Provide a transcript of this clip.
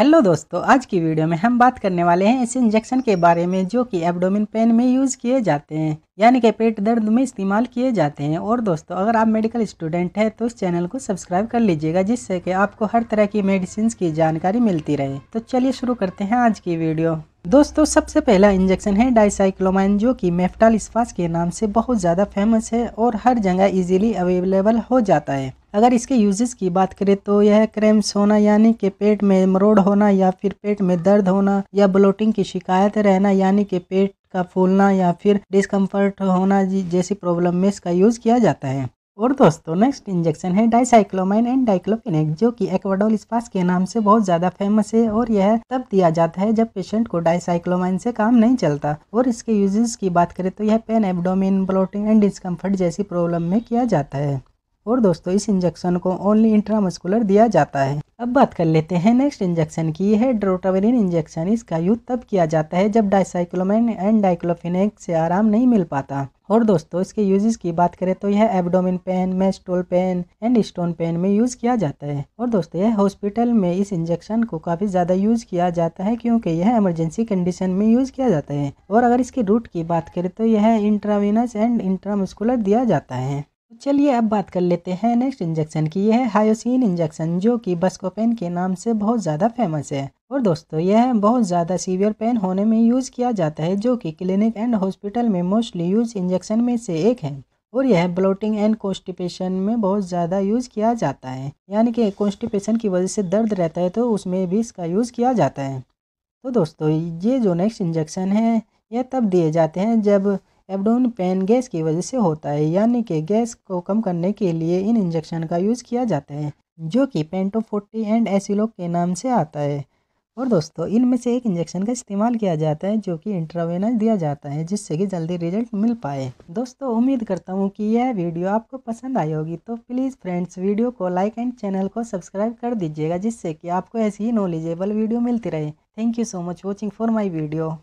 hello दोस्तों आज की वीडियो में हम बात करने वाले हैं इस इंजेक्शन के बारे में जो कि एब्डोमिन पेन में यूज़ किए जाते हैं यानी कि पेट दर्द में इस्तेमाल किए जाते हैं और दोस्तों अगर आप मेडिकल स्टूडेंट हैं तो इस चैनल को सब्सक्राइब कर लीजिएगा जिससे कि आपको हर तरह की मेडिसिन की जानकारी मिलती रहे तो चलिए शुरू करते हैं आज की वीडियो दोस्तों सबसे पहला इंजेक्शन है डाइसाइक्लोमाइन जो कि मेफ्टाल इस्फास के नाम से बहुत ज़्यादा फेमस है और हर जगह ईजिली अवेलेबल हो जाता है अगर इसके यूजेस की बात करें तो यह क्रेम्स होना यानी कि पेट में मरोड़ होना या फिर पेट में दर्द होना या ब्लोटिंग की शिकायत रहना यानी कि पेट का फूलना या फिर डिस्कम्फर्ट होना जैसी प्रॉब्लम में इसका यूज़ किया जाता है और दोस्तों नेक्स्ट इंजेक्शन है डाइसाइक्लोमाइन एंड डाइक्लोफिनेक जो कि एक्वाडोल स्पास के नाम से बहुत ज़्यादा फेमस है और यह तब दिया जाता है जब पेशेंट को डाइसाइक्लोमाइन से काम नहीं चलता और इसके यूजेस की बात करें तो यह pain abdomen bloating and discomfort जैसी प्रॉब्लम में किया जाता है और दोस्तों इस इंजेक्शन को ओनली इंट्रामस्कुलर दिया जाता है अब बात कर लेते हैं नेक्स्ट इंजेक्शन की है ड्रोटावेरिन इंजेक्शन इसका यूज तब किया जाता है जब डाइसाइक्लोमाइन एंड डाइक्लोफिनेक से आराम नहीं मिल पाता और दोस्तों इसके यूजेस की बात करें तो यह abdomen pain menstrual pain and stone pain में यूज़ किया जाता है और दोस्तों यह हॉस्पिटल में इस इंजेक्शन को काफ़ी ज़्यादा यूज़ किया जाता है क्योंकि यह इमरजेंसी कंडीशन में यूज़ किया जाता है और अगर इसके रूट की बात करें तो यह इंट्रावीनस एंड इंट्रामस्कुलर दिया जाता है चलिए अब बात कर लेते हैं नेक्स्ट इंजेक्शन की यह है हायोसिन इंजेक्शन जो कि बस्कोपेन के नाम से बहुत ज़्यादा फेमस है और दोस्तों यह बहुत ज़्यादा सीवियर पेन होने में यूज़ किया जाता है जो कि क्लिनिक एंड हॉस्पिटल में मोस्टली यूज इंजेक्शन में से एक है और यह ब्लोटिंग एंड कॉन्स्टिपेशन में बहुत ज़्यादा यूज़ किया जाता है यानी कि कॉन्स्टिपेशन की वजह से दर्द रहता है तो उसमें भी इसका यूज़ किया जाता है तो दोस्तों ये जो नेक्स्ट इंजेक्शन है यह तब दिए जाते हैं जब एबडोमिन पेन गैस की वजह से होता है यानी कि गैस को कम करने के लिए इन इंजेक्शन का यूज़ किया जाता है जो कि फोर्टी एंड एसिलोक के नाम से आता है और दोस्तों इनमें से एक इंजेक्शन का इस्तेमाल किया जाता है जो कि इंट्रावेनस दिया जाता है जिससे कि जल्दी रिजल्ट मिल पाए दोस्तों उम्मीद करता हूँ कि यह वीडियो आपको पसंद आई होगी तो प्लीज़ फ्रेंड्स वीडियो को लाइक एंड चैनल को सब्सक्राइब कर दीजिएगा जिससे कि आपको ऐसी ही नॉलेजेबल वीडियो मिलती रहे thank you so much watching for my video